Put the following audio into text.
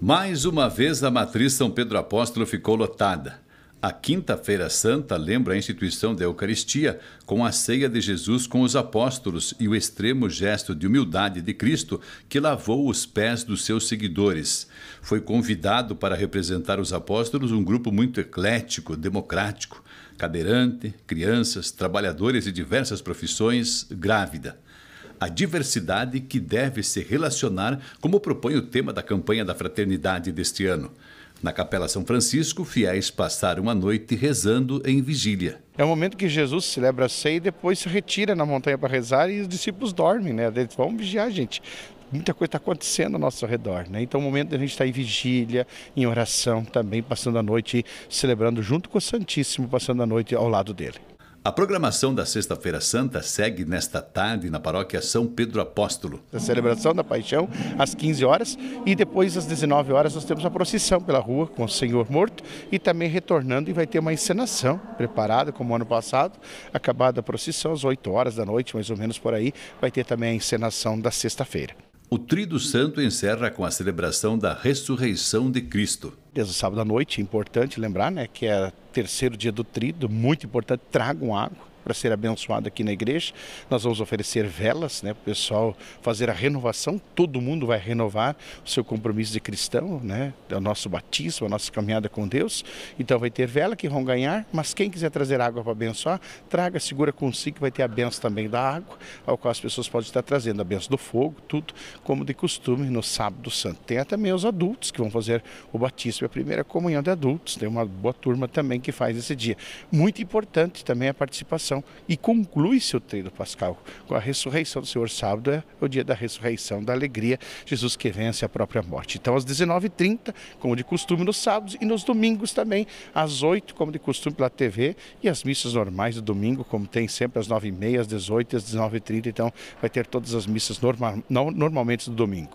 Mais uma vez, a matriz São Pedro Apóstolo ficou lotada. A Quinta-feira Santa lembra a instituição da Eucaristia com a ceia de Jesus com os apóstolos e o extremo gesto de humildade de Cristo que lavou os pés dos seus seguidores. Foi convidado para representar os apóstolos um grupo muito eclético, democrático, cadeirante, crianças, trabalhadores de diversas profissões, grávida a diversidade que deve se relacionar, como propõe o tema da campanha da fraternidade deste ano. Na Capela São Francisco, fiéis passaram a noite rezando em vigília. É o momento que Jesus celebra a ceia e depois se retira na montanha para rezar e os discípulos dormem, né? Eles vão vigiar, gente muita coisa está acontecendo ao nosso redor. Né? Então, é o momento de a gente estar tá em vigília, em oração, também passando a noite, celebrando junto com o Santíssimo, passando a noite ao lado dele. A programação da Sexta-feira Santa segue nesta tarde na paróquia São Pedro Apóstolo. A celebração da paixão às 15 horas e depois às 19 horas nós temos a procissão pela rua com o Senhor morto e também retornando e vai ter uma encenação preparada como ano passado. Acabada a procissão às 8 horas da noite, mais ou menos por aí, vai ter também a encenação da sexta-feira. O Trido Santo encerra com a celebração da ressurreição de Cristo certeza, sábado à noite, é importante lembrar, né? Que é terceiro dia do trido, muito importante, tragam água para ser abençoado aqui na igreja. Nós vamos oferecer velas né, para o pessoal fazer a renovação. Todo mundo vai renovar o seu compromisso de cristão, né, o nosso batismo, a nossa caminhada com Deus. Então vai ter vela que vão ganhar, mas quem quiser trazer água para abençoar, traga, segura consigo que vai ter a benção também da água, ao qual as pessoas podem estar trazendo a benção do fogo, tudo como de costume no sábado santo. Tem também os adultos que vão fazer o batismo e é a primeira comunhão de adultos. Tem uma boa turma também que faz esse dia. Muito importante também a participação ressurreição e conclui-se o treino pascal com a ressurreição do Senhor. Sábado é o dia da ressurreição, da alegria, Jesus que vence a própria morte. Então, às 19h30, como de costume nos sábados e nos domingos também, às 8 como de costume pela TV e as missas normais do domingo, como tem sempre, às 9h30, às 18 às 19h30. Então, vai ter todas as missas normal, normalmente do domingo.